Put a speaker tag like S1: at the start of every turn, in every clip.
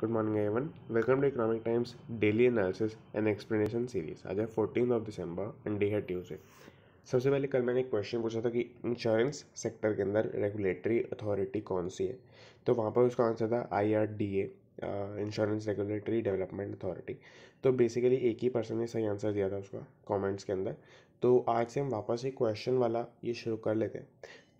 S1: Good morning everyone welcome to Economic Times daily analysis and explanation series आज है fourteen of December and day है Tuesday सबसे पहले कल मैंने एक क्वेश्चन पूछा था कि इंश्योरेंस सेक्टर के अंदर रेगुलेटरी अथॉरिटी कौन सी है तो वहाँ पर उसका आंसर था I R D A insurance regulatory development authority तो बेसिकली एक ही पर्सन ने सही आंसर दिया था उसका कॉमेंट्स के अंदर तो आज से हम वापस एक क्वेश्चन वाला ये शुरू कर लेते हैं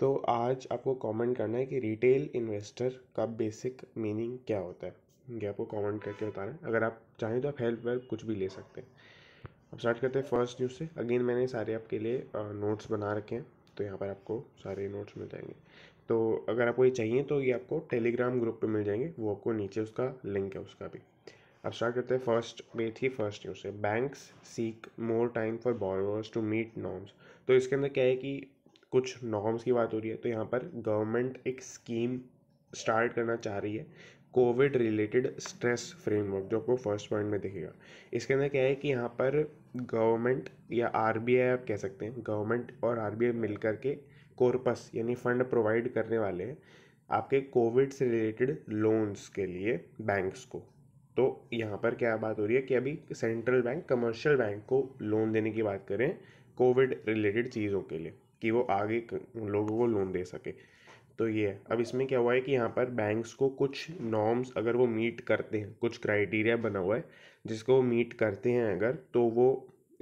S1: तो आज आपको कमेंट करना है कि रिटेल इन्वेस्टर का बेसिक मीनिंग क्या होता है गैप को कमेंट करके बता रहे हैं अगर आप चाहें तो आप हेल्प वेल्प कुछ भी ले सकते हैं अब स्टार्ट करते हैं फर्स्ट न्यूज़ से अगेन मैंने सारे आपके लिए नोट्स बना रखे हैं तो यहाँ पर आपको सारे नोट्स मिल जाएंगे तो अगर आपको ये चाहिए तो ये आपको टेलीग्राम ग्रुप पर मिल जाएंगे वो आपको नीचे उसका लिंक है उसका भी अब स्टार्ट करते हैं फर्स्ट में थी फर्स्ट न्यूज़ से banks seek more time for borrowers to meet norms तो इसके अंदर क्या है कि कुछ नॉर्म्स की बात हो रही है तो यहाँ पर गवर्नमेंट एक स्कीम स्टार्ट करना चाह रही है कोविड रिलेटेड स्ट्रेस फ्रेमवर्क जो आपको फर्स्ट पॉइंट में दिखेगा इसके अंदर क्या है कि यहाँ पर गवर्नमेंट या आर आप कह सकते हैं गवर्नमेंट और आर मिलकर के कोरपस यानी फंड प्रोवाइड करने वाले हैं आपके कोविड से रिलेटेड लोन्स के लिए बैंक्स को तो यहाँ पर क्या बात हो रही है कि अभी सेंट्रल बैंक कमर्शियल बैंक को लोन देने की बात करें कोविड रिलेटेड चीज़ों के लिए कि वो आगे लोगों को लोन दे सके तो ये है अब इसमें क्या हुआ है कि यहाँ पर बैंक्स को कुछ नॉर्म्स अगर वो मीट करते हैं कुछ क्राइटेरिया बना हुआ है जिसको वो मीट करते हैं अगर तो वो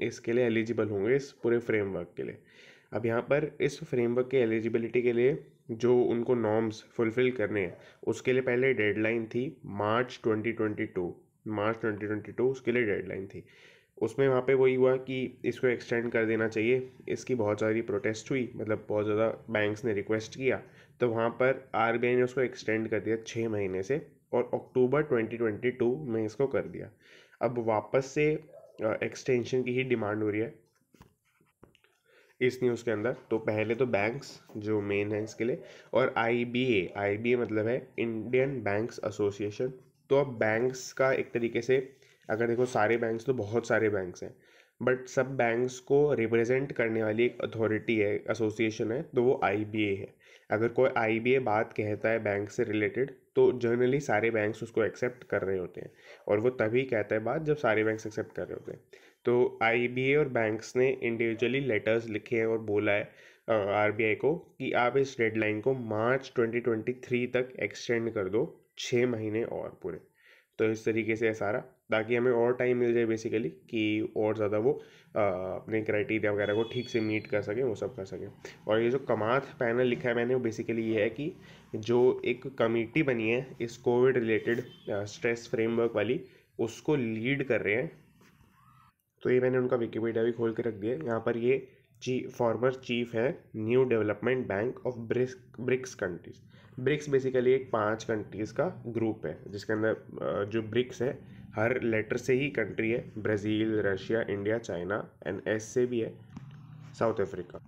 S1: इसके लिए एलिजिबल होंगे इस पूरे फ्रेमवर्क के लिए अब यहाँ पर इस फ्रेमवर्क के एलिजिबिलिटी के लिए जो उनको नॉर्म्स फुलफ़िल करने हैं उसके लिए पहले डेडलाइन थी मार्च 2022 मार्च 2022 उसके लिए डेडलाइन थी उसमें वहाँ पे वही हुआ कि इसको एक्सटेंड कर देना चाहिए इसकी बहुत सारी प्रोटेस्ट हुई मतलब बहुत ज़्यादा बैंक्स ने रिक्वेस्ट किया तो वहाँ पर आर ने उसको एक्सटेंड कर दिया छः महीने से और अक्टूबर 2022 में इसको कर दिया अब वापस से एक्सटेंशन की ही डिमांड हो रही है इस न्यूज़ के अंदर तो पहले तो बैंक्स जो मेन है इसके लिए और आई बी ए आई बी ए मतलब है इंडियन बैंक्स एसोसिएशन तो अब बैंक्स का एक तरीके से अगर देखो सारे बैंक्स तो बहुत सारे बैंक्स हैं बट सब बैंक्स को रिप्रेजेंट करने वाली एक अथॉरिटी है एसोसिएशन है तो वो आई बी ए है अगर कोई आई बात कहता है बैंक से रिलेटेड तो जनरली सारे बैंक्स उसको एक्सेप्ट कर रहे होते हैं और वो तभी कहता है बात जब सारे बैंक्स एक्सेप्ट कर रहे होते हैं तो आई और बैंक्स ने इंडिविजुअली लेटर्स लिखे हैं और बोला है आर आई को कि आप इस डेडलाइन को मार्च 2023 तक एक्सटेंड कर दो छः महीने और पूरे तो इस तरीके से है सारा ताकि हमें और टाइम मिल जाए बेसिकली कि और ज़्यादा वो आ, अपने क्राइटेरिया वगैरह को ठीक से मीट कर सकें वो सब कर सकें और ये जो कमाथ पैनल लिखा है मैंने वो बेसिकली ये है कि जो एक कमेटी बनी है इस कोविड रिलेटेड स्ट्रेस फ्रेमवर्क वाली उसको लीड कर रहे हैं तो ये मैंने उनका विकीपीडिया भी खोल के रख दिया यहाँ पर ये ची फॉर्मर चीफ है new development bank of BRICS BRICS countries BRICS basically एक पांच कंट्रीज़ का ग्रुप है जिसके अंदर जो ब्रिक्स है हर लेटर से ही कंट्री है Brazil Russia India China and S से भी है साउथ अफ्रीका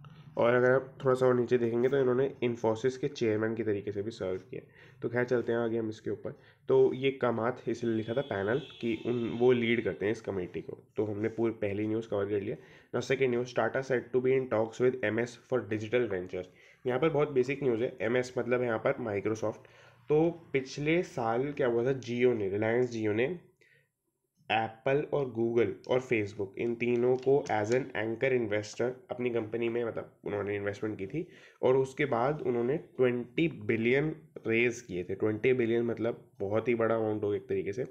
S1: और अगर आप थोड़ा सा और नीचे देखेंगे तो इन्होंने इन्फोसिस के चेयरमैन के तरीके से भी सर्व किया तो खैर चलते हैं आगे हम इसके ऊपर तो ये कमात इसलिए लिखा था पैनल कि उन वो लीड करते हैं इस कमेटी को तो हमने पूरी पहली न्यूज़ कवर कर लिया ना second news Tata set to be in talks with M for digital ventures यहाँ पर बहुत बेसिक न्यूज़ है एम मतलब यहाँ पर माइक्रोसॉफ्ट तो पिछले साल क्या हुआ था जियो ने रिलायंस जियो ने एप्पल और गूगल और फेसबुक इन तीनों को एज एन एंकर इन्वेस्टर अपनी कंपनी में मतलब उन्होंने इन्वेस्टमेंट की थी और उसके बाद उन्होंने ट्वेंटी बिलियन रेज किए थे ट्वेंटी बिलियन मतलब बहुत ही बड़ा अमाउंट हो एक तरीके से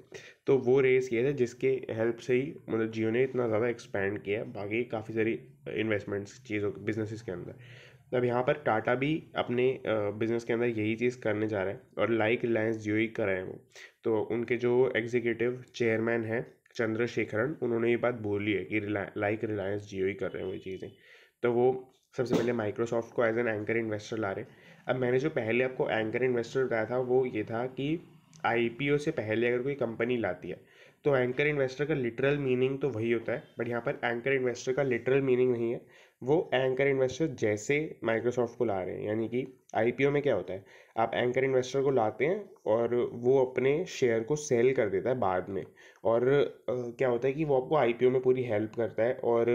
S1: तो वो रेज किए थे जिसके हेल्प से ही मतलब जियो ने इतना ज़्यादा एक्सपैंड किया बाकी काफ़ी सारी इन्वेस्टमेंट्स चीज़ों बिजनेसिस के अंदर अब यहाँ पर टाटा भी अपने बिज़नेस के अंदर यही चीज़ करने जा रहा है और लाइक रिलायंस जियो ही कर रहे हैं वो तो उनके जो एग्जीक्यूटिव चेयरमैन हैं चंद्रशेखरन उन्होंने ये बात बोली है कि लाइक रिलायंस जियो ही कर रहे हैं वो चीज़ें तो वो सबसे पहले माइक्रोसॉफ्ट को एज एन एंकर इन्वेस्टर ला रहे हैं अब मैंने जो पहले आपको एंकर इन्वेस्टर बताया था वो ये था कि आई से पहले अगर कोई कंपनी लाती है तो एंकर इन्वेस्टर का लिटरल मीनिंग तो वही होता है बट यहाँ पर एंकर इन्वेस्टर का लिटरल मीनिंग नहीं है वो एंकर इन्वेस्टर जैसे माइक्रोसॉफ्ट को ला रहे हैं यानी कि आईपीओ में क्या होता है आप एंकर इन्वेस्टर को लाते हैं और वो अपने शेयर को सेल कर देता है बाद में और क्या होता है कि वो आपको आईपीओ में पूरी हेल्प करता है और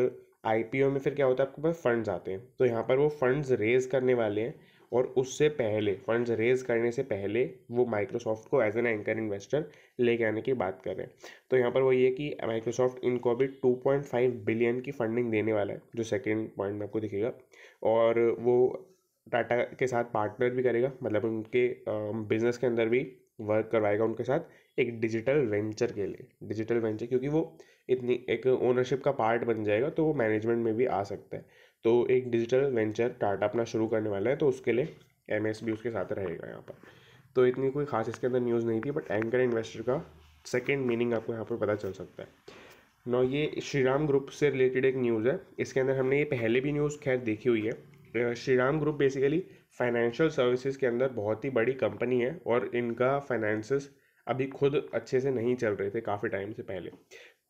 S1: आईपीओ में फिर क्या होता है आपके पास फंड्स आते हैं तो यहाँ पर वो फंड्स रेज करने वाले हैं और उससे पहले फंड्स रेज करने से पहले वो माइक्रोसॉफ्ट को एज एन एंकर इन्वेस्टर लेके आने की बात कर रहे हैं तो यहाँ पर वो ये कि माइक्रोसॉफ्ट इनको अभी 2.5 बिलियन की फंडिंग देने वाला है जो सेकेंड पॉइंट में आपको दिखेगा और वो टाटा के साथ पार्टनर भी करेगा मतलब उनके बिजनेस के अंदर भी वर्क करवाएगा उनके साथ एक डिजिटल वेंचर के लिए डिजिटल वेंचर क्योंकि वो इतनी एक ओनरशिप का पार्ट बन जाएगा तो वो मैनेजमेंट में भी आ सकता है तो एक डिजिटल वेंचर टाटा अपना शुरू करने वाला है तो उसके लिए एम भी उसके साथ रहेगा यहाँ पर तो इतनी कोई खास इसके अंदर न्यूज़ नहीं थी बट एंकर इन्वेस्टर का सेकेंड मीनिंग आपको यहाँ पर पता चल सकता है नौ ये श्रीराम ग्रुप से रिलेटेड एक न्यूज़ है इसके अंदर हमने ये पहले भी न्यूज़ खैर देखी हुई है Shriram group basically financial services के अंदर बहुत ही बड़ी कंपनी है और इनका फाइनेंसिस अभी खुद अच्छे से नहीं चल रहे थे काफ़ी टाइम से पहले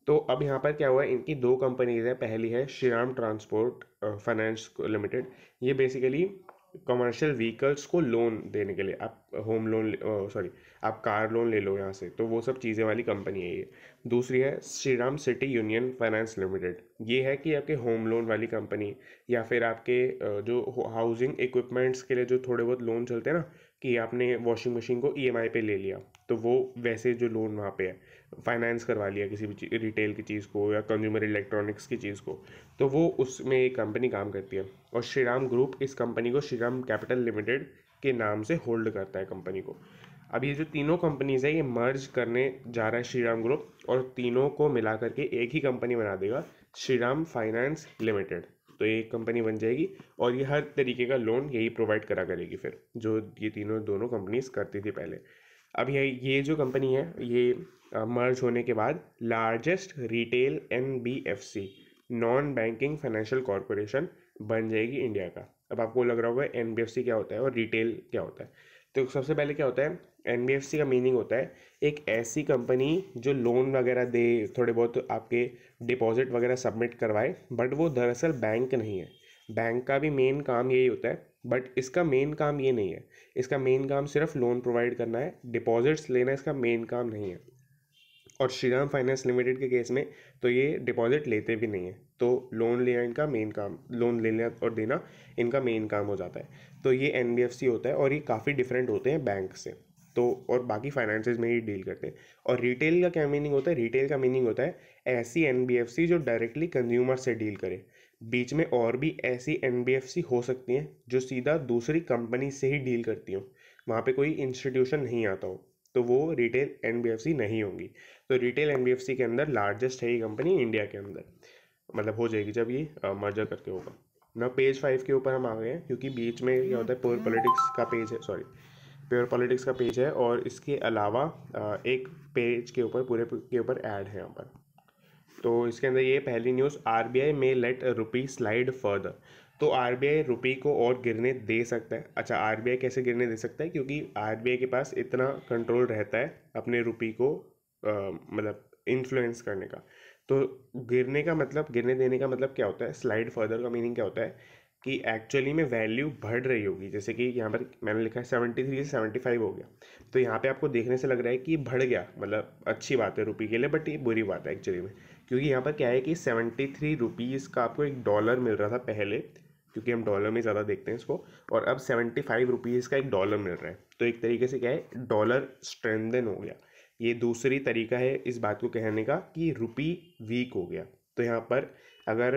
S1: तो अब यहाँ पर क्या हुआ है इनकी दो कंपनीज हैं पहली है श्रीराम ट्रांसपोर्ट फाइनेंस लिमिटेड ये बेसिकली कमर्शियल व्हीकल्स को लोन देने के लिए आप होम लोन सॉरी आप कार लोन ले लो यहाँ से तो वो सब चीज़ें वाली कंपनी है ये दूसरी है Shriram city union finance limited ये है कि आपके होम लोन वाली कंपनी या फिर आपके जो हाउसिंग इक्विपमेंट्स के लिए जो थोड़े बहुत लोन चलते हैं ना कि आपने वॉशिंग मशीन को ई e पे ले लिया तो वो वैसे जो लोन वहाँ पे है फाइनेंस करवा लिया किसी भी रिटेल की चीज़ को या कंज्यूमर इलेक्ट्रॉनिक्स की चीज़ को तो वो उसमें एक कंपनी काम करती है और श्रीराम ग्रुप इस कंपनी को श्रीराम कैपिटल लिमिटेड के नाम से होल्ड करता है कंपनी को अब ये जो तीनों कंपनीज है ये मर्ज करने जा रहा है श्रीराम ग्रुप और तीनों को मिला करके एक ही कंपनी बना देगा श्रीराम फाइनेंस लिमिटेड तो ये कंपनी बन जाएगी और ये हर तरीके का लोन यही प्रोवाइड करा करेगी फिर जो ये तीनों दोनों कंपनीज करती थी पहले अब ये ये जो कंपनी है ये मर्ज होने के बाद largest retail N B F C non banking financial corporation बन जाएगी इंडिया का अब आपको लग रहा होगा एन बी एफ सी क्या होता है और रिटेल क्या होता है तो सबसे पहले क्या होता है एन बी एफ सी का मीनिंग होता है एक ऐसी कंपनी जो लोन वगैरह दे थोड़े बहुत आपके डिपॉजिट वगैरह सबमिट करवाए बट वो दरअसल बैंक नहीं है बैंक का भी मेन काम यही होता है बट इसका मेन काम ये नहीं है इसका मेन काम सिर्फ लोन प्रोवाइड करना है डिपॉजिट्स लेना इसका मेन काम नहीं है और श्रीराम फाइनेंस लिमिटेड के केस में तो ये डिपॉजिट लेते भी नहीं है तो लोन लेना इनका मेन काम लोन लेना और देना इनका मेन काम हो जाता है तो ये एन होता है और ये काफ़ी डिफरेंट होते हैं बैंक से तो और बाकी फाइनेंस में ही डील करते हैं और रिटेल का क्या मीनिंग होता है रिटेल का मीनिंग होता है ऐसी एन जो डायरेक्टली कंज्यूमर से डील करे बीच में और भी ऐसी एन हो सकती हैं जो सीधा दूसरी कंपनी से ही डील करती हूँ वहाँ पे कोई इंस्टीट्यूशन नहीं आता हो तो वो रिटेल एन नहीं होंगी तो रिटेल एन के अंदर लार्जेस्ट है ये कंपनी इंडिया के अंदर मतलब हो जाएगी जब ये मर्जर करके होगा ना पेज फाइव के ऊपर हम आ गए हैं क्योंकि बीच में क्या होता है प्योर पॉलिटिक्स का पेज है सॉरी प्योर पॉलिटिक्स का पेज है और इसके अलावा एक पेज के ऊपर पूरे के ऊपर ऐड है यहाँ पर तो इसके अंदर ये पहली न्यूज़ आर बी आई में लेट रुपी स्लाइड फर्दर तो आर बी आई रुपी को और गिरने दे सकता है अच्छा आर बी आई कैसे गिरने दे सकता है क्योंकि आर बी आई के पास इतना कंट्रोल रहता है अपने रुपी को मतलब इन्फ्लुएंस करने का तो गिरने का मतलब गिरने देने का मतलब क्या होता है स्लाइड फर्दर का मीनिंग क्या होता है कि एक्चुअली में वैल्यू बढ़ रही होगी जैसे कि यहाँ पर मैंने लिखा है सेवेंटी थ्री से सेवेंटी फाइव हो गया तो यहाँ पे आपको देखने से लग रहा है कि बढ़ गया मतलब अच्छी बात है रुपी के लिए बट ये बुरी बात है एक्चुअली में क्योंकि यहाँ पर क्या है कि सेवेंटी थ्री रुपीज़ का आपको एक डॉलर मिल रहा था पहले क्योंकि हम डॉलर में ज़्यादा देखते हैं इसको और अब सेवेंटी फाइव रुपीज़ का एक डॉलर मिल रहा है तो एक तरीके से क्या है डॉलर स्ट्रेंदन हो गया ये दूसरी तरीका है इस बात को कहने का कि रुपी वीक हो गया तो यहाँ पर अगर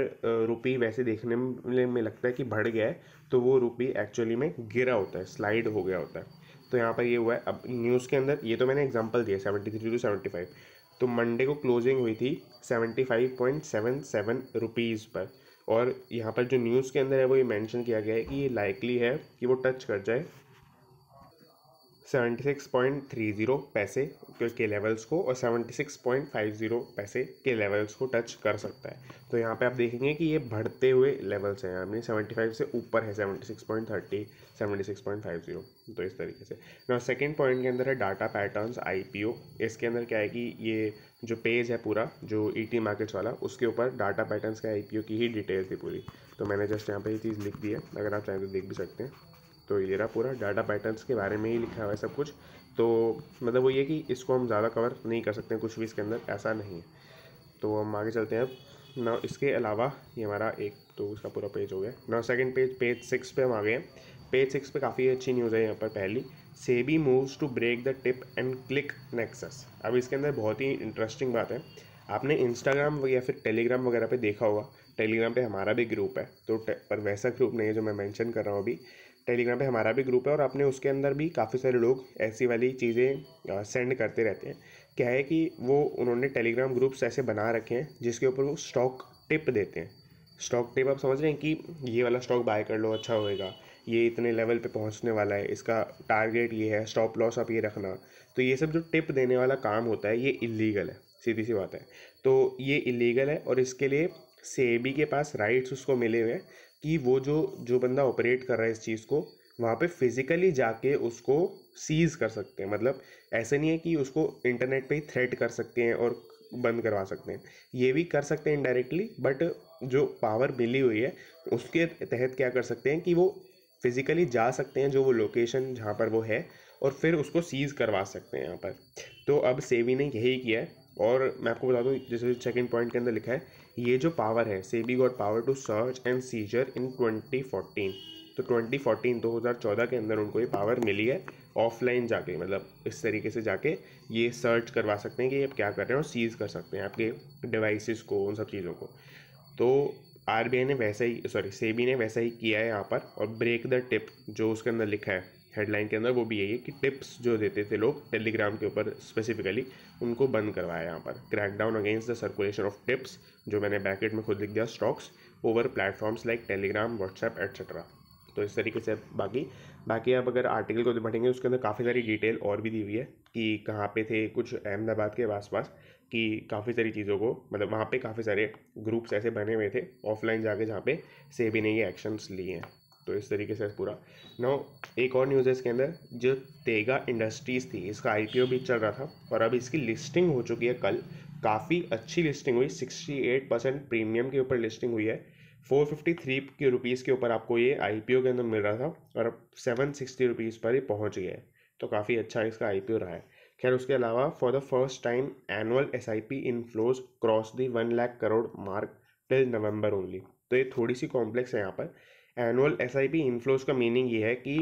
S1: रुपी वैसे देखने में लगता है कि बढ़ गया है तो वो रुपी एक्चुअली में गिरा होता है स्लाइड हो गया होता है तो यहाँ पर ये हुआ है अब न्यूज़ के अंदर ये तो मैंने एग्जांपल दिया seventy three to seventy five तो मंडे को क्लोजिंग हुई थी seventy five point seven seven rupees पर और यहाँ पर जो न्यूज़ के अंदर है वो ये मेंशन किया गया है कि ये लाइकली है कि वो टच कर जाए seventy six point three zero पैसे के लेवल्स को और seventy six point five zero पैसे के लेवल्स को टच कर सकता है तो यहाँ पे आप देखेंगे कि ये बढ़ते हुए लेवल्स हैं यानी सेवेंटी फाइव से ऊपर है seventy six point thirty seventy six point five zero तो इस तरीके से ना सेकेंड पॉइंट के अंदर है डाटा पैटर्न आई इसके अंदर क्या है कि ये जो पेज है पूरा जो ई टी मार्केट्स वाला उसके ऊपर डाटा पैटर्न का आई की ही डिटेल थी पूरी तो मैंने जस्ट यहाँ पर ये चीज़ लिख दी है अगर आप चाहें तो देख भी सकते हैं तो ये रहा पूरा डाटा पैटर्न्स के बारे में ही लिखा हुआ है सब कुछ तो मतलब वो ये कि इसको हम ज़्यादा कवर नहीं कर सकते कुछ भी इसके अंदर ऐसा नहीं है तो हम आगे चलते हैं अब ना इसके अलावा ये हमारा एक तो उसका पूरा पेज हो गया ना सेकंड पेज पेज सिक्स पे हम आ गए हैं पेज सिक्स पे काफ़ी अच्छी न्यूज़ है यहाँ पर पहली SEBI moves to break the tip and click nexus अब इसके अंदर बहुत ही इंटरेस्टिंग बात है आपने इंस्टाग्राम या फिर टेलीग्राम वगैरह पे देखा होगा टेलीग्राम पे हमारा भी ग्रुप है तो पर वैसा ग्रुप नहीं है जो मैं मेंशन कर रहा हूँ अभी टेलीग्राम पे हमारा भी ग्रुप है और अपने उसके अंदर भी काफ़ी सारे लोग ऐसी वाली चीज़ें सेंड करते रहते हैं क्या है कि वो उन्होंने टेलीग्राम ग्रुप्स ऐसे बना रखे हैं जिसके ऊपर वो स्टॉक टिप देते हैं स्टॉक टिप आप समझ रहे हैं कि ये वाला स्टॉक बाय कर लो अच्छा होएगा ये इतने लेवल पे पहुंचने वाला है इसका टारगेट ये है स्टॉप लॉस आप ये रखना तो ये सब जो टिप देने वाला काम होता है ये इलीगल है सीधी सी बात है तो ये इलीगल है और इसके लिए सेबी के पास राइट्स उसको मिले हुए हैं कि वो जो जो बंदा ऑपरेट कर रहा है इस चीज़ को वहाँ पे फिज़िकली जाके उसको सीज़ कर सकते हैं मतलब ऐसे नहीं है कि उसको इंटरनेट पे ही थ्रेट कर सकते हैं और बंद करवा सकते हैं ये भी कर सकते हैं इनडायरेक्टली बट जो पावर मिली हुई है उसके तहत क्या कर सकते हैं कि वो फिज़िकली जा सकते हैं जो वो लोकेशन जहाँ पर वो है और फिर उसको सीज़ करवा सकते हैं यहाँ पर तो अब सेवी ने यही किया है और मैं आपको बता दूँ जैसे सेकेंड पॉइंट के अंदर लिखा है ये जो पावर है SEBI got power to search and seizure in 2014 तो 2014 2014 के अंदर उनको ये पावर मिली है ऑफलाइन जाके मतलब इस तरीके से जाके ये सर्च करवा सकते हैं कि आप क्या कर रहे हैं और सीज कर सकते हैं आपके डिवाइसेस को उन सब चीज़ों को तो आर ने वैसा ही सॉरी सेबी ने वैसा ही किया है यहाँ पर और ब्रेक द टिप जो उसके अंदर लिखा है हेडलाइन के अंदर वो भी यही है कि टिप्स जो देते थे लोग टेलीग्राम के ऊपर स्पेसिफिकली उनको बंद करवाया यहाँ पर crackdown against the circulation of tips जो मैंने बैकेट में खुद लिख दिया stocks over platforms like Telegram WhatsApp etcetera तो इस तरीके से बाकी बाकी आप अगर आर्टिकल को बढ़ेंगे उसके अंदर काफ़ी सारी डिटेल और भी दी हुई है कि कहाँ पे थे कुछ अहमदाबाद के आस पास कि काफ़ी सारी चीज़ों को मतलब वहाँ पे काफ़ी सारे ग्रुप्स ऐसे बने हुए थे ऑफलाइन जाके जहाँ पे सेबी ने ये एक्शंस लिए हैं तो इस तरीके से पूरा नो एक और न्यूज़ है इसके अंदर जो तेगा इंडस्ट्रीज़ थी इसका आई भी चल रहा था और अब इसकी लिस्टिंग हो चुकी है कल काफ़ी अच्छी लिस्टिंग हुई सिक्सटी एट परसेंट प्रीमियम के ऊपर लिस्टिंग हुई है फोर फिफ्टी थ्री के रुपीज़ के ऊपर आपको ये आई के अंदर मिल रहा था और अब सेवन सिक्सटी रुपीज़ पर ही पहुँच गया है तो काफ़ी अच्छा इसका आई रहा है खैर उसके अलावा for the first time annual S I P flows cross the one lakh crore mark till November only तो ये थोड़ी सी कॉम्प्लेक्स है यहाँ पर annual S I P inflows का मीनिंग ये है कि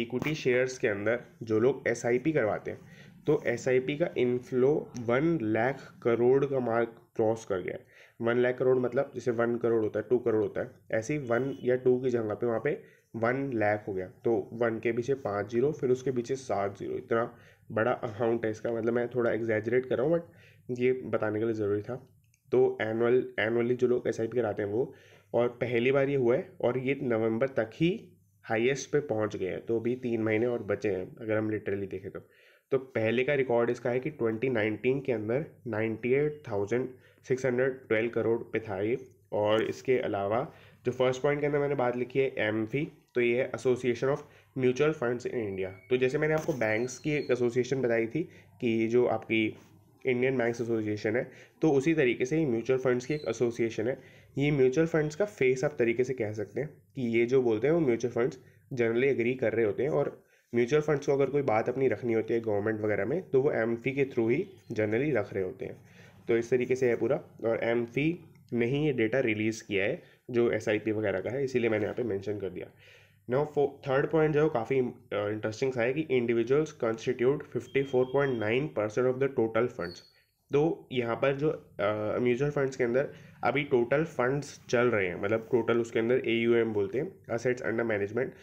S1: इक्विटी शेयर्स के अंदर जो लोग एस आई पी करवाते हैं तो एस आई पी का इनफ्लो वन लाख करोड़ का मार्क क्रॉस कर गया है वन लाख करोड़ मतलब जैसे वन करोड़ होता है टू करोड़ होता है ऐसे ही वन या टू की जगह पे वहाँ पे वन लाख हो गया तो वन के पीछे पाँच जीरो फिर उसके पीछे सात जीरो इतना बड़ा अमाउंट है इसका मतलब मैं थोड़ा एग्जैजरेट कर रहा हूँ बट ये बताने के लिए ज़रूरी था तो एनुअल एनुअली जो लोग एस आई पी कराते हैं वो और पहली बार ये हुआ है और ये नवंबर तक ही हाईएस्ट पे पहुंच गए हैं तो अभी तीन महीने और बचे हैं अगर हम लिटरली देखें तो तो पहले का रिकॉर्ड इसका है कि 2019 के अंदर 98,612 करोड़ पे था ये और इसके अलावा जो फर्स्ट पॉइंट के अंदर मैंने बात लिखी है एम तो ये है association of mutual funds in India तो जैसे मैंने आपको बैंक्स की एक एसोसिएशन बताई थी कि जो आपकी इंडियन बैंक्स एसोसिएशन है तो उसी तरीके से ही म्यूचुअल फंड्स की एक एसोसिएशन है ये म्यूचुअल फंड्स का फेस आप तरीके से कह सकते हैं कि ये जो बोलते हैं वो म्यूचुअल फंड्स जनरली एग्री कर रहे होते हैं और म्यूचुअल फंड्स को अगर कोई बात अपनी रखनी होती है गवर्नमेंट वगैरह में तो वो एम के थ्रू ही जनरली रख रहे होते हैं तो इस तरीके से है पूरा और एम ने ही ये डेटा रिलीज़ किया है जो एस वगैरह का है इसीलिए मैंने यहाँ पे मेंशन कर दिया नाउ फो थर्ड पॉइंट जो है काफ़ी इंटरेस्टिंग सा है कि individuals constitute fifty four point nine percent of the total funds तो यहाँ पर जो म्यूचुअल फंड्स के अंदर अभी टोटल फंड्स चल रहे हैं मतलब टोटल उसके अंदर ए बोलते हैं असेट्स अंडर मैनेजमेंट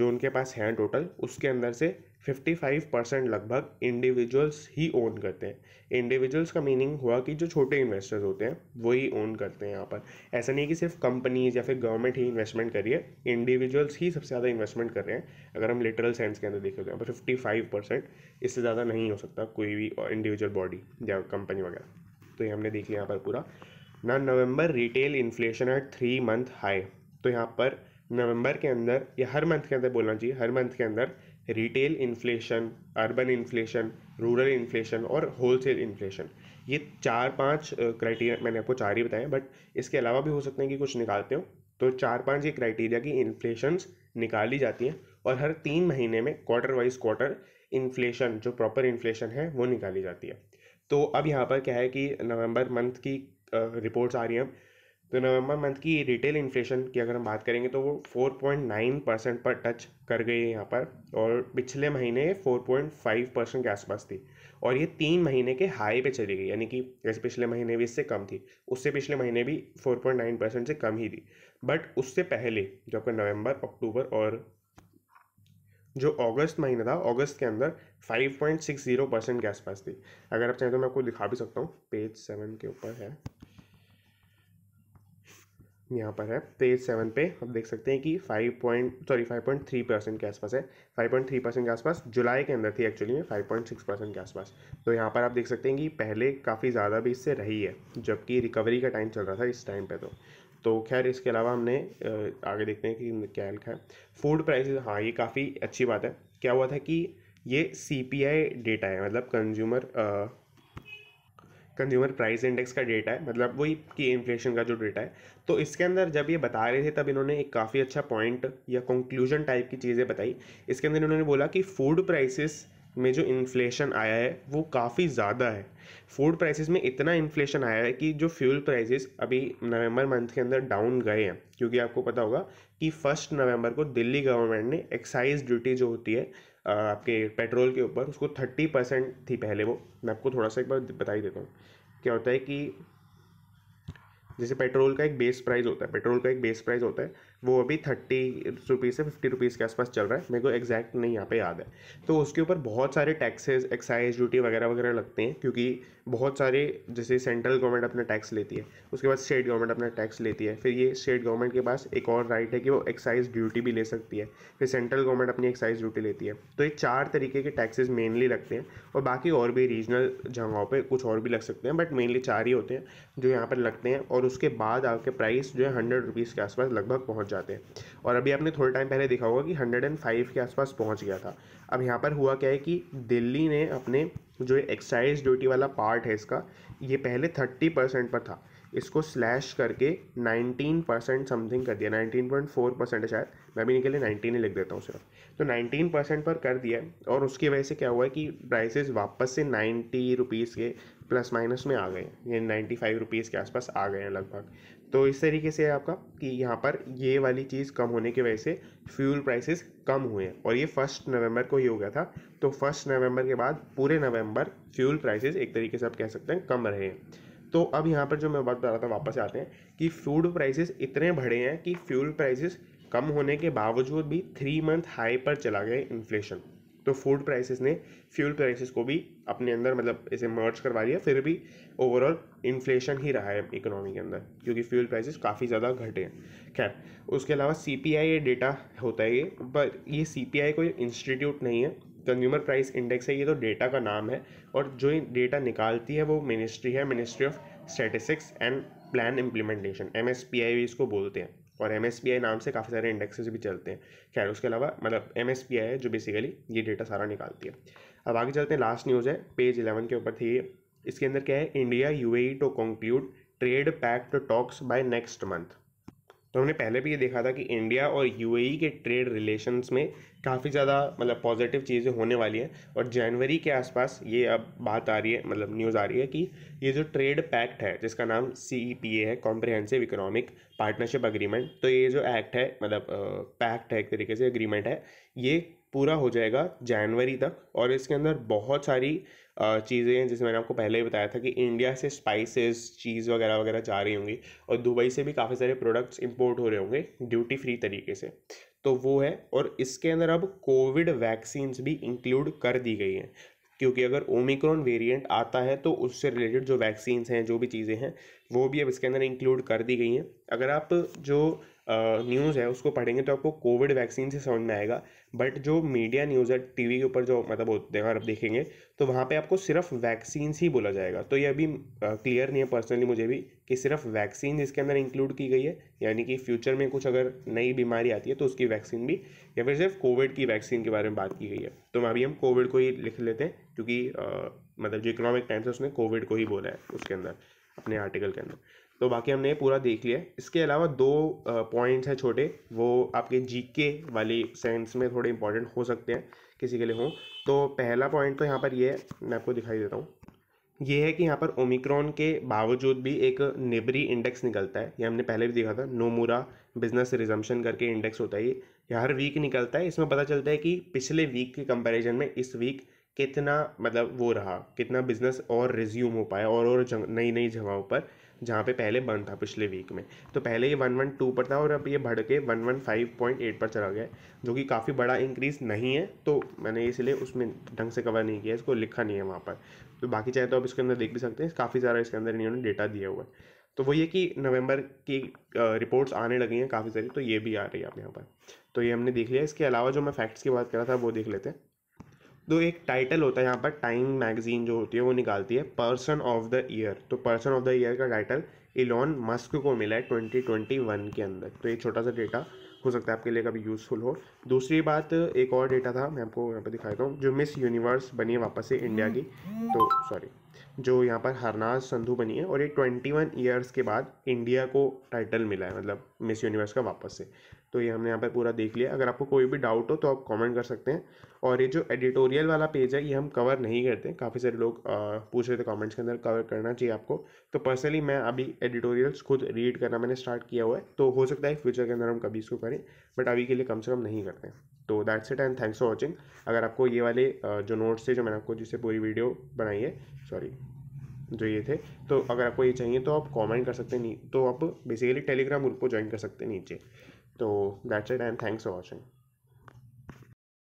S1: जो उनके पास हैं टोटल उसके अंदर से फिफ्टी फाइव परसेंट लगभग इंडिविजुअल्स ही ओन करते हैं इंडिविजुअल्स का मीनिंग हुआ कि जो छोटे इन्वेस्टर्स होते हैं वही ओन करते हैं यहाँ पर ऐसा नहीं कि सिर्फ कंपनीज या फिर गवर्नमेंट ही इन्वेस्टमेंट कर रही है इंडिविजुअल्स ही सबसे ज़्यादा इन्वेस्टमेंट कर रहे हैं अगर हम लिटरल सेंस के अंदर देखें तो यहाँ पर फिफ्टी फाइव परसेंट इससे ज़्यादा नहीं हो सकता कोई भी इंडिविजुअल बॉडी या कंपनी वगैरह तो ये हमने देख लिया यहाँ पर पूरा ना November retail inflation at three month high तो यहाँ पर नवंबर के अंदर या हर मंथ के अंदर बोलना चाहिए हर मंथ के अंदर retail inflation urban inflation rural inflation और होलसेल इन्फ्लेशन ये चार पांच क्राइटेरिया मैंने आपको चार ही बताए बट इसके अलावा भी हो सकते हैं कि कुछ निकालते हो तो चार पांच ये क्राइटेरिया की इन्फ्लेशंस निकाली जाती हैं और हर तीन महीने में क्वार्टर वाइज क्वार्टर इन्फ्लेशन जो प्रॉपर इन्फ्लेशन है वो निकाली जाती है तो अब यहाँ पर क्या है कि नवंबर मंथ की रिपोर्ट्स आ रही हैं तो नवंबर मंथ की रिटेल इन्फ्लेशन की अगर हम बात करेंगे तो वो 4.9 परसेंट पर टच कर गई है यहाँ पर और पिछले महीने 4.5 परसेंट के आसपास थी और ये तीन महीने के हाई पे चली गई यानी कि जैसे पिछले महीने भी इससे कम थी उससे पिछले महीने भी 4.9 परसेंट से कम ही थी बट उससे पहले जो आपका नवंबर अक्टूबर और जो अगस्त महीना था अगस्त के अंदर 5.60 परसेंट के आसपास थी अगर आप चाहें तो मैं आपको दिखा भी सकता हूँ पेज सेवन के ऊपर है यहाँ पर है पेज तो सेवन पे आप देख सकते हैं कि five point sorry five point three percent के आसपास है फाइव पॉइंट थ्री परसेंट के आसपास जुलाई के अंदर थी एक्चुअली में फाइव पॉइंट सिक्स परसेंट के आसपास तो यहाँ पर आप देख सकते हैं कि पहले काफ़ी ज़्यादा भी इससे रही है जबकि रिकवरी का टाइम चल रहा था इस टाइम पर तो तो खैर इसके अलावा हमने आगे देखते हैं कि क्या लिखा है फूड प्राइसेस हाँ ये काफ़ी अच्छी बात है क्या हुआ था कि ये सी डेटा है मतलब कंज्यूमर कंज्यूमर प्राइस इंडेक्स का डेटा है मतलब वही कि इन्फ्लेशन का जो डेटा है तो इसके अंदर जब ये बता रहे थे तब इन्होंने एक काफ़ी अच्छा पॉइंट या कंक्लूजन टाइप की चीज़ें बताई इसके अंदर इन्होंने बोला कि फूड प्राइसेस में जो इन्फ्लेशन आया है वो काफ़ी ज़्यादा है फूड प्राइसेस में इतना इन्फ्लेशन आया है कि जो फ्यूल प्राइसेस अभी नवंबर मंथ के अंदर डाउन गए हैं क्योंकि आपको पता होगा कि फर्स्ट नवंबर को दिल्ली गवर्नमेंट ने एक्साइज ड्यूटी जो होती है आपके पेट्रोल के ऊपर उसको थर्टी परसेंट थी पहले वो मैं आपको थोड़ा सा एक बार बता ही देता हूँ क्या होता है कि जैसे पेट्रोल का एक बेस प्राइस होता है पेट्रोल का एक बेस प्राइस होता है वो अभी थर्टी रुपीज़ से फिफ्टी रुपीज़ के आसपास चल रहा है मेरे को एग्जैक्ट नहीं यहाँ पे याद है तो उसके ऊपर बहुत सारे टैक्सेस एक्साइज ड्यूटी वगैरह वगैरह लगते हैं क्योंकि बहुत सारे जैसे सेंट्रल गवर्नमेंट अपना टैक्स लेती है उसके बाद स्टेट गवर्नमेंट अपना टैक्स लेती है फिर ये स्टेट गवर्नमेंट के पास एक और राइट है कि वो एक्साइज ड्यूटी भी ले सकती है फिर सेंट्रल गवर्नमेंट अपनी एक्साइज ड्यूटी लेती है तो ये चार तरीके के टैक्सेस मेनली लगते हैं और बाकी और भी रीजनल जगहों पर कुछ और भी लग सकते हैं बट मेनली चार ही होते हैं जो यहाँ पर लगते हैं और उसके बाद आपके प्राइस जो है हंड्रेड रुपीज़ के आसपास लगभग पहुँच जाते हैं और अभी आपने थोड़े टाइम पहले देखा होगा कि हंड्रेड एंड फाइव के आसपास पहुँच गया था अब यहाँ पर हुआ क्या है कि दिल्ली ने अपने जो एक्साइज ड्यूटी वाला पार्ट है इसका ये पहले थर्टी परसेंट पर था इसको स्लैश करके नाइनटीन परसेंट समथिंग कर दिया नाइनटीन पॉइंट फोर परसेंट है शायद मैं भी निकले नाइनटीन ही लिख देता हूँ सिर्फ तो नाइनटीन परसेंट पर कर दिया और उसकी वजह से क्या हुआ कि प्राइसेस वापस से नाइन्टी रुपीज़ के प्लस माइनस में आ गए यानी नाइन्टी फाइव रुपीज़ के आसपास आ गए हैं लगभग तो इस तरीके से आपका कि यहाँ पर ये वाली चीज़ कम होने की वजह से फ्यूल प्राइसेस कम हुए हैं और ये फर्स्ट नवंबर को ही हो गया था तो फर्स्ट नवंबर के बाद पूरे नवंबर फ्यूल प्राइसेस एक तरीके से आप कह सकते हैं कम रहे हैं तो अब यहाँ पर जो मैं बात बता रहा था वापस आते हैं कि फूड प्राइसेस इतने बढ़े हैं कि फ्यूल प्राइसेस कम होने के बावजूद भी थ्री मंथ हाई पर चला गया इन्फ्लेशन तो फूड प्राइसेस ने फ्यूल प्राइसेस को भी अपने अंदर मतलब इसे मर्ज करवा लिया फिर भी ओवरऑल इन्फ्लेशन ही रहा है इकोनॉमी के अंदर क्योंकि फ्यूल प्राइसेस काफ़ी ज़्यादा घटे हैं खैर उसके अलावा सी पी आई ये डेटा होता है ये पर ये सी पी आई कोई इंस्टीट्यूट नहीं है कंज्यूमर प्राइस इंडेक्स है ये तो डेटा का नाम है और जो डेटा निकालती है वो मिनिस्ट्री है ministry of statistics and plan implementation M S P I इसको बोलते हैं और एम एस पी आई नाम से काफ़ी सारे इंडेक्सेस भी चलते हैं खैर उसके अलावा मतलब एम एस पी आई है जो बेसिकली ये डेटा सारा निकालती है अब आगे चलते हैं लास्ट न्यूज़ है पेज इलेवन के ऊपर थी इसके अंदर क्या है India U A to conclude trade pact talks by next month तो हमने पहले भी ये देखा था कि इंडिया और यूएई e के ट्रेड रिलेशंस में काफ़ी ज़्यादा मतलब पॉजिटिव चीज़ें होने वाली हैं और जनवरी के आसपास ये अब बात आ रही है मतलब न्यूज़ आ रही है कि ये जो ट्रेड पैक्ट है जिसका नाम सी पी ए है कॉम्प्रिहेंसिव इकोनॉमिक पार्टनरशिप अग्रीमेंट तो ये जो एक्ट है मतलब पैक्ट है एक तरीके से अग्रीमेंट है ये पूरा हो जाएगा जनवरी तक और इसके अंदर बहुत सारी चीज़ें हैं जैसे मैंने आपको पहले ही बताया था कि इंडिया से स्पाइसेस चीज़ वगैरह वगैरह जा रही होंगी और दुबई से भी काफ़ी सारे प्रोडक्ट्स इंपोर्ट हो रहे होंगे ड्यूटी फ्री तरीके से तो वो है और इसके अंदर अब कोविड वैक्सीन्स भी इंक्लूड कर दी गई हैं क्योंकि अगर ओमिक्रॉन वेरिएंट आता है तो उससे रिलेटेड जो वैक्सीन्स हैं जो भी चीज़ें हैं वो भी अब इसके अंदर इंक्लूड कर दी गई हैं अगर आप जो न्यूज़ है उसको पढ़ेंगे तो आपको कोविड वैक्सीन से समझ में आएगा बट जो मीडिया न्यूज़ है टीवी के ऊपर जो मतलब होते हैं अगर आप देखेंगे तो वहाँ पे आपको सिर्फ वैक्सीन्स ही बोला जाएगा तो ये अभी क्लियर नहीं है पर्सनली मुझे भी कि सिर्फ वैक्सीन इसके अंदर इंक्लूड की गई है यानी कि फ्यूचर में कुछ अगर नई बीमारी आती है तो उसकी वैक्सीन भी या फिर सिर्फ कोविड की वैक्सीन के बारे में बात की गई है तो अभी हम कोविड को ही लिख लेते हैं क्योंकि मतलब जो इकोनॉमिक टाइम्स है उसने कोविड को ही बोला है उसके अंदर अपने आर्टिकल के अंदर तो बाकी हमने पूरा देख लिया इसके अलावा दो पॉइंट्स हैं छोटे वो आपके जीके वाली सेंस में थोड़े इंपॉर्टेंट हो सकते हैं किसी के लिए हों तो पहला पॉइंट तो यहाँ पर ये है मैं आपको दिखाई देता हूँ ये है कि यहाँ पर ओमिक्रॉन के बावजूद भी एक नेबरी इंडेक्स निकलता है ये हमने पहले भी देखा था नोमूरा बिजनेस रिजम्पन करके इंडेक्स होता है ये हर वीक निकलता है इसमें पता चलता है कि पिछले वीक के कंपैरिजन में इस वीक कितना मतलब वो रहा कितना बिजनेस और रिज्यूम हो पाया और और नई नई जगहों पर जहाँ पे पहले बंद था पिछले वीक में तो पहले ये वन वन टू पर था और अब ये बढ़ के one one five point eight पर चला गया जो कि काफ़ी बड़ा इंक्रीज़ नहीं है तो मैंने इसलिए उसमें ढंग से कवर नहीं किया इसको लिखा नहीं है वहाँ पर तो बाकी चाहे तो आप इसके अंदर देख भी सकते हैं काफ़ी सारा इसके अंदर इन्होंने डेटा दिया हुआ है तो वो ये कि नवंबर की रिपोर्ट्स आने लगी हैं काफ़ी सारी तो ये भी आ रही है आप यहाँ पर तो ये हमने देख लिया इसके अलावा जो मैं फैक्ट्स की बात कर रहा था वो देख लेते हैं तो एक टाइटल होता है यहाँ पर टाइम मैगजीन जो होती है वो निकालती है पर्सन ऑफ द ईयर तो पर्सन ऑफ द ईयर का टाइटल इलॉन मस्क को मिला है ट्वेंटी ट्वेंटी वन के अंदर तो ये छोटा सा डेटा हो सकता है आपके लिए कभी यूज़फुल हो दूसरी बात एक और डेटा था मैं आपको यहाँ पर दिखाता हूँ जो मिस यूनिवर्स बनी है वापस से इंडिया की तो सॉरी जो यहाँ पर हरनाज संधु बनी है और ये ट्वेंटी वन ईयर्स के बाद इंडिया को टाइटल मिला है मतलब मिस यूनिवर्स का वापस से तो ये हमने यहाँ पर पूरा देख लिया अगर आपको कोई भी डाउट हो तो आप कमेंट कर सकते हैं और ये जो एडिटोरियल वाला पेज है ये हम कवर नहीं करते काफ़ी सारे लोग पूछ रहे थे कमेंट्स के अंदर कवर करना चाहिए आपको तो पर्सनली मैं अभी एडिटोरियल्स खुद रीड करना मैंने स्टार्ट किया हुआ है तो हो सकता है फ्यूचर के अंदर हम कभी इसको करें बट अभी के लिए कम से कम नहीं करते तो that's it and thanks for watching अगर आपको ये वाले जो नोट्स थे जो मैंने आपको जिससे पूरी वीडियो बनाई है सॉरी जो ये थे तो अगर आपको ये चाहिए तो आप कमेंट कर सकते नहीं तो आप बेसिकली टेलीग्राम ग्रुप को ज्वाइन कर सकते हैं नीचे So that's it and thanks for watching.